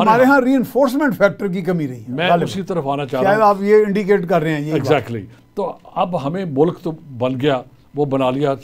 हमारे यहाँ री एनफोर्समेंट फैक्टर की कमी रही है मैं उसी तरफ आना चाह रहा हूँ आप ये इंडिकेट कर रहे हैं ये एग्जैक्टली exactly. तो अब हमें मुल्क तो बन गया वो बना लिया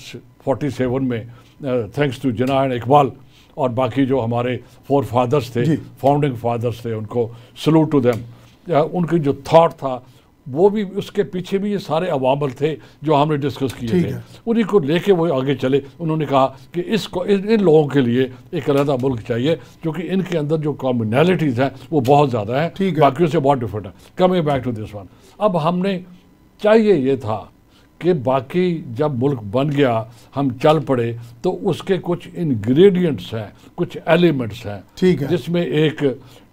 47 में थैंक्स टू जना इकबाल और बाकी जो हमारे फोर फादर्स थे फाउंडिंग फादर्स थे उनको सलूट टू देम उनकी जो थाट था वो भी उसके पीछे भी ये सारे अवामल थे जो हमने डिस्कस किए थे उन्हीं को लेके वो आगे चले उन्होंने कहा कि इसको इन, इन लोगों के लिए एक अलहदा मुल्क चाहिए क्योंकि इनके अंदर जो कॉम्यूनैलिटीज़ हैं वो बहुत ज़्यादा हैं बाकी से बहुत डिफरेंट है coming back to this one अब हमने चाहिए ये था कि बाकी जब मुल्क बन गया हम चल पड़े तो उसके कुछ इन्ग्रीडियंट्स हैं कुछ एलिमेंट्स हैं ठीक है जिसमें एक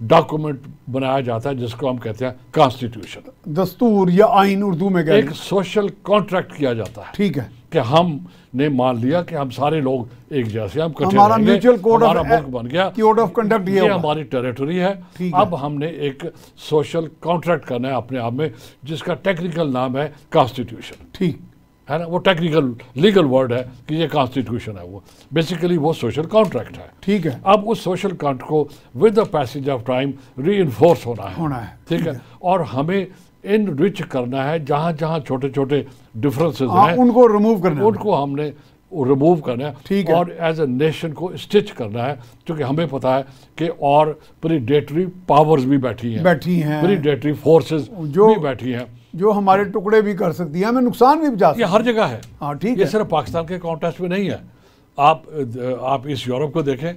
डॉक्यूमेंट बनाया जाता है जिसको हम कहते हैं कॉन्स्टिट्यूशन दस्तूर या आइन उर्दू में एक सोशल कॉन्ट्रैक्ट किया जाता है ठीक है कि हमने मान लिया कि हम सारे लोग एक जैसे हम हमारा म्यूचुअल कोड बन गया कोड ऑफ कंडक्ट ये हमारी टेरिटरी है अब है। हमने एक सोशल कॉन्ट्रैक्ट करना है अपने आप में जिसका टेक्निकल नाम है कॉन्स्टिट्यूशन ठीक है ना वो टेक्निकल लीगल वर्ड है कि ये कॉन्स्टिट्यूशन है वो बेसिकली वो सोशल कॉन्ट्रैक्ट है ठीक है अब उस सोशल कॉन्ट्रैक्ट को with the passage of time री होना है होना है ठीक है और हमें इन रिच करना है जहाँ जहाँ छोटे छोटे डिफरेंसेस हाँ, हैं उनको रिमूव करना उनको हमने रिमूव करना है ठीक और एज ए नेशन को स्टिच करना है क्योंकि हमें पता है कि और प्रीडेटरी पावर्स भी बैठी हैं बैठी हैं प्रीडेटरी फोर्सेस जो भी बैठी हैं जो हमारे टुकड़े भी कर सकती है हमें नुकसान भी पहुंचा ये हर जगह है हाँ ठीक है सिर्फ पाकिस्तान के कॉन्टेस्ट में नहीं है आप आप इस यूरोप को देखें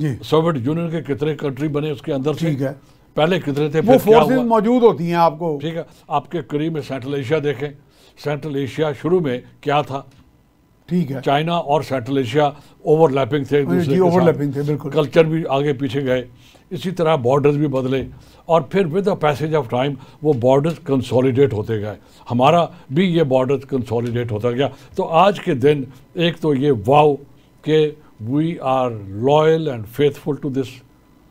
जी सोवियत यूनियन के कितने कंट्री बने उसके अंदर ठीक है पहले कितने थे मौजूद होती हैं आपको ठीक है आपके करीब में सेंट्रल एशिया देखें सेंट्रल एशिया शुरू में क्या था ठीक है चाइना और सेंट्रल एशिया ओवरलैपिंग थे ओवरलैपिंग थे बिल्कुल कल्चर भी आगे पीछे गए इसी तरह बॉर्डर्स भी बदले और फिर with the passage of time वो बॉर्डर्स कंसोलिडेट होते गए हमारा भी ये बॉर्डर्स कंसोलिडेट होता गया तो आज के दिन एक तो ये वाव के we are loyal and faithful to this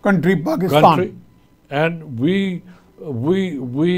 country Pakistan and we we we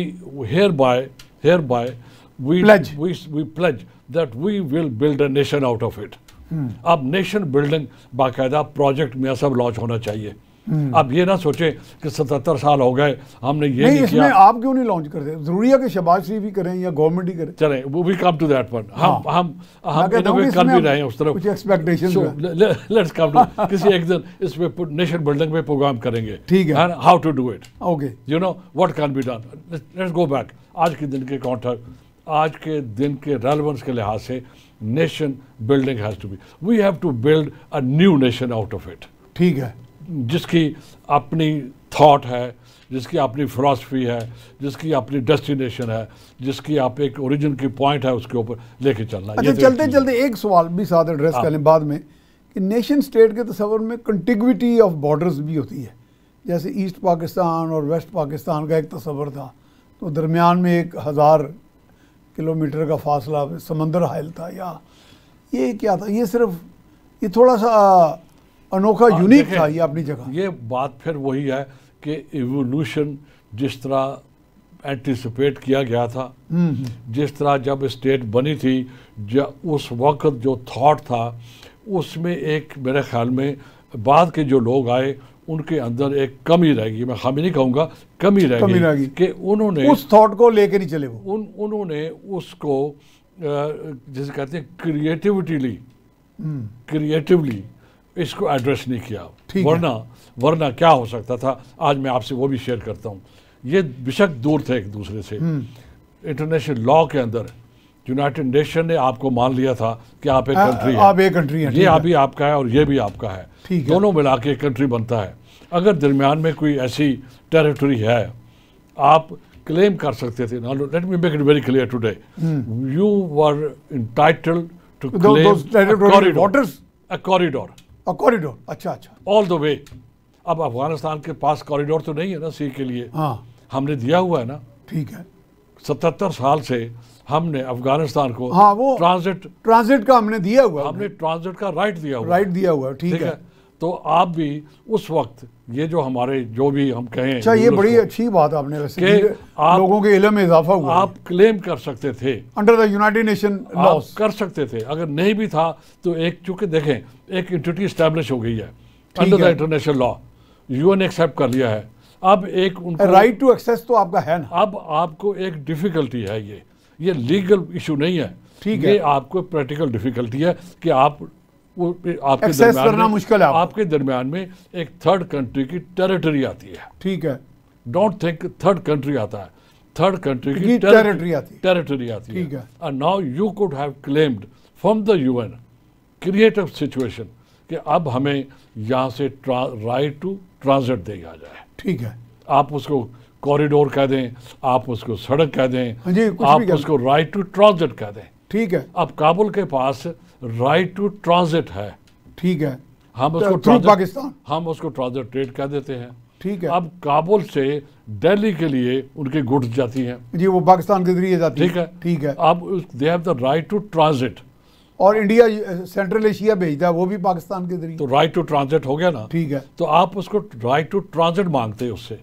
hereby hereby we pledge we, we pledge that we will build a nation out of it hmm. अब nation building बाकायदा project में सब launch होना चाहिए hmm. अब ये ना सोचे कि सतहत्तर साल हो गए हमने ये नहीं, नहीं किया आप क्यों नहीं लॉन्च कर करते जरूरी है कि शबाज शरीफ ही करें या गवर्नमेंट ही करें चले वो भी कम टू दैट पॉइंट हम हाँ। हम हम कर भी रहे हैं उस तरफ कुछ एक्सपेक्टेशन लेट्स कम टू किसी एक दिन इस पे नेशन बिल्डिंग पे प्रोग्राम करेंगे ठीक है how to do it okay you know what can be done let's go back आज के दिन के काउंटर आज के दिन के रेलिवेंस के लिहाज से nation building has to be we have to build a new nation out of it ठीक है जिसकी अपनी थाट है जिसकी अपनी फ़िलासफ़ी है जिसकी अपनी डेस्टिनेशन है जिसकी आप एक ओरिजिन की पॉइंट है उसके ऊपर लेके चलना अच्छा चलते चलते एक सवाल भी साथ एड्रेस कर लें बाद में कि नेशन स्टेट के तस्वर में कंटिगविटी ऑफ बॉर्डर्स भी होती है जैसे ईस्ट पाकिस्तान और वेस्ट पाकिस्तान का एक तस्वर था तो दरमियान में एक हज़ार किलोमीटर का फासला समंदर हायल था या ये क्या था ये सिर्फ ये थोड़ा सा अनोखा यूनिक हाँ, था ये अपनी जगह ये बात फिर वही है कि एवोल्यूशन जिस तरह एंटिसिपेट किया गया था हम्म, हम्म। जिस तरह जब स्टेट बनी थी जब उस वक्त जो थॉट था उसमें एक मेरे ख्याल में बाद के जो लोग आए उनके अंदर एक कमी रहेगी मैं खामी नहीं कहूँगा कमी रहेगी रहे कि उन्होंने उस थॉट को लेके नहीं चले वो उन उन्होंने उसको जैसे कहते हैं क्रिएटिविटी ली क्रिएटिवली हम्म। इसको एड्रेस नहीं किया वरना वरना क्या हो सकता था आज मैं आपसे वो भी शेयर करता हूँ ये बेशक दूर थे एक दूसरे से इंटरनेशनल हम्म। लॉ के अंदर यूनाइटेड नेशन ने आपको मान लिया था कि आप एक कंट्री है आप एक कंट्री है ये अभी आपका है और ये भी आपका है दोनों मिला के एक कंट्री बनता है अगर दरमियान में कोई ऐसी टेरिटरी है आप क्लेम कर सकते थे ना let me make it very clear today you were entitled to claim waters a corridor a corridor अच्छा अच्छा ऑल द वे अब अफगानिस्तान के पास कॉरिडोर तो नहीं है ना सी के लिए हाँ हमने दिया हुआ है ना ठीक है सतहत्तर साल से हमने अफगानिस्तान को हाँ वो ट्रांजिट ट्रांजिट का हमने दिया हुआ हमने ट्रांजिट का राइट दिया हुआ राइट दिया हुआ ठीक है तो आप भी उस वक्त ये जो हमारे जो भी हम कहें अच्छा ये बड़ी अच्छी बात आपने वैसे कि आप लोगों के इलम में इजाफा हुआ आप क्लेम कर सकते थे under the United Nation laws कर सकते थे अगर नहीं भी था तो एक चूंकि देखें एक इंटिटी स्टैब्लिश हो गई है under the international law you accept कर लिया है अब एक राइट टू एक्सेस तो आपका है ना अब आपको एक डिफिकल्टी है ये ये लीगल इशू नहीं है ठीक है आपको प्रैक्टिकल डिफिकल्टी है कि आप वो आपके करना मुश्किल है आपके दरमियान में एक थर्ड कंट्री की टेरिटरी आती है ठीक है डोंट थिंक थर्ड कंट्री आता है थर्ड कंट्री की टेरिटरी आती है टेरिटरी आती ठीक है and now you could have claimed from the UN creative situation कि अब हमें यहाँ से राइट टू ट्रांजिट आ जाए ठीक है आप उसको कॉरिडोर कह दें आप उसको सड़क कह दें हाँ आप उसको राइट टू ट्रांजिट कह दें ठीक है अब काबुल के पास राइट टू ट्रांजिट है ठीक है हम तो उसको पाकिस्तान हम उसको ट्रांजिट ट्रेड कह देते हैं ठीक है अब काबुल से दिल्ली के लिए उनके गुड्स जाती हैं जी वो पाकिस्तान के जरिए जाती ठीक है ठीक है अब they have the right to transit और इंडिया सेंट्रल एशिया भेजता है वो भी पाकिस्तान के जरिए तो राइट टू ट्रांजिट हो गया ना ठीक है तो आप उसको राइट टू ट्रांजिट मांगते हैं उससे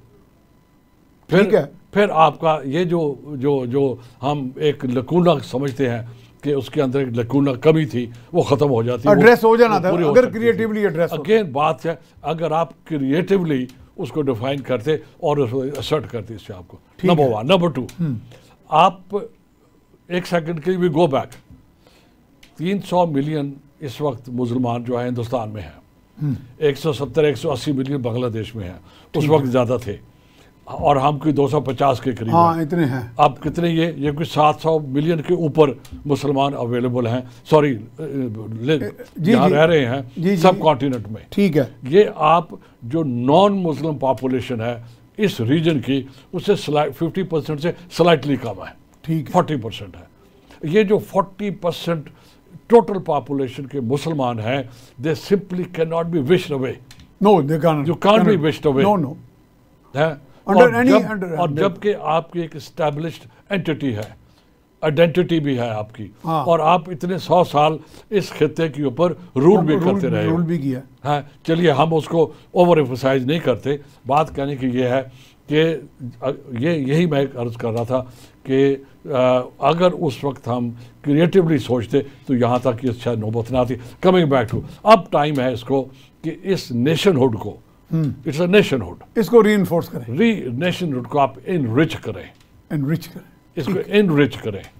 फिर फिर आपका ये जो जो जो हम एक लकूना समझते हैं कि उसके अंदर एक लकूना कमी थी वो ख़त्म हो जाती एड्रेस हो जाना था अगर क्रिएटिवली एड्रेस अगेन बात है अगर आप क्रिएटिवली उसको डिफाइन करते और असर्ट करते इससे आपको नंबर वन नंबर टू आप एक सेकंड के वी गो बैक 300 मिलियन इस वक्त मुसलमान जो है हिंदुस्तान में है 170 180 मिलियन बांग्लादेश में है उस वक्त ज़्यादा थे और हम की 250 के करीब हाँ इतने हैं अब कितने ये ये कुछ 700 मिलियन के ऊपर मुसलमान अवेलेबल हैं सॉरी यहाँ रह रहे हैं जी, सब कॉन्टिनेंट में ठीक है ये आप जो नॉन मुस्लिम पॉपुलेशन है इस रीजन की उससे फिफ्टी परसेंट से स्लाइटली कम है ठीक फोर्टी परसेंट है ये जो फोर्टी परसेंट टोटल पॉपुलेशन के मुसलमान हैं they simply can not be wished away no they can you be wished away no no है और जब, और जबकि आपकी एक स्टैब्लिश एंटिटी है आइडेंटिटी भी है आपकी हाँ। और आप इतने सौ साल इस खत्े के ऊपर रूल भी करते रहे रूल भी किया हाँ चलिए हम उसको ओवर एक्सरसाइज नहीं करते बात कहने की ये है कि ये यही मैं अर्ज़ कर रहा था कि अगर उस वक्त हम क्रिएटिवली सोचते तो यहाँ तक कि शायद नौबत ना आती कमिंग बैक टू अब टाइम है इसको कि इस नेशनहुड को इट्स अ नेशनहुड इसको री करें री नेशनहुड को आप इनरिच करें इनरिच करें इसको इनरिच करें